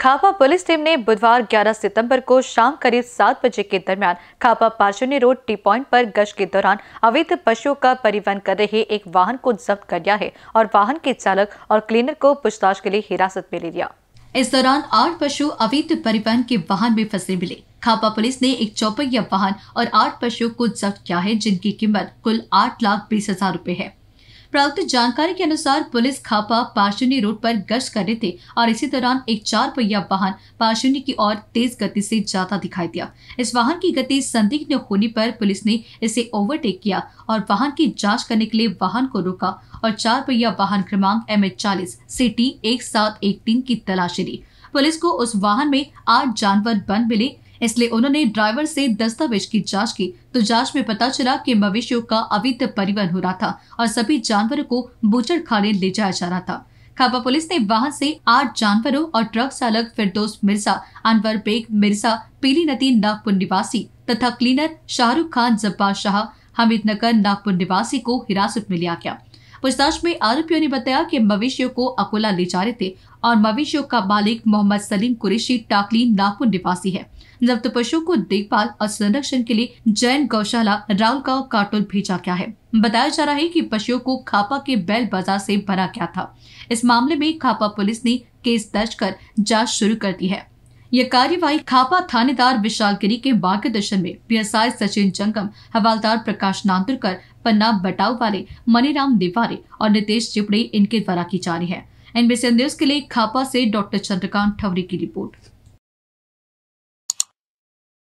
खापा police team ने बुधवार 11 सितंबर को शाम करीब सात बजे के दरमियान Khapa Parseoni road T point पर गश्त के दौरान अवैध पशुओं का परिवहन कर रहे एक वाहन को जब्त कर लिया है और वाहन के चालक और क्लीनर को पूछताछ के लिए हिरासत में ले लिया इस दौरान आठ पशु अवैध परिवहन के वाहन में फंसे मिले खापा पुलिस ने एक चौपहिया वाहन और आठ पशुओं को जब्त किया है जिनकी कीमत कुल आठ लाख बीस हजार रूपए है प्राप्त जानकारी के अनुसार पुलिस खापा पार्शुनी रोड पर गश्त कर रहे थे और इसी दौरान एक चार पहिया वाहन पार्शुनी की ओर तेज गति से जाता दिखाई दिया इस वाहन की गति संदिग्ध होने पर पुलिस ने इसे ओवरटेक किया और वाहन की जाँच करने के लिए वाहन को रोका और चार पहिया वाहन क्रमांक एम एच चालीस सी टी एक सात एक तीन की तलाशी ली पुलिस को उस वाहन में आठ जानवर बंद मिले इसलिए उन्होंने ड्राइवर से दस्तावेज की जांच की तो जांच में पता चला कि मवेशियों का अवैध परिवहन हो रहा था और सभी जानवरों को बूचड़ खाने ले जाया जा रहा था खापा पुलिस ने वाहन से आठ जानवरों और ट्रक चालक फिरदोस मिर्जा अनवर बेग मिर्जा पीली नदी नागपुर निवासी तथा क्लीनर शाहरुख खान जब्बार शाह हमीद नगर नागपुर निवासी को हिरासत में लिया गया पूछताछ में आरोपियों ने बताया कि मवेशियों को अकोला ले जा रहे थे और मवेशियों का मालिक मोहम्मद सलीम कुरेशी टाकली नागपुर निवासी है जब्त तो पशुओं को देखभाल और संरक्षण के लिए जैन गौशाला राउल का कार्टून भेजा गया है बताया जा रहा है कि पशुओं को खापा के बैल बाजार से भरा गया था इस मामले में खापा पुलिस ने केस दर्ज कर जांच शुरू कर दी है यह कार्यवाही खापा थानेदार विशाल गिरी के मार्गदर्शन में पीएसआई सचिन जंगम हवालदार प्रकाश नांदुरकर पन्ना बटाव वाले मनीराम देवारे और नितेश चिपड़े इनके द्वारा की जा रही है एनबीसी न्यूज के लिए खापा से डॉक्टर चंद्रकांत ठवरी की रिपोर्ट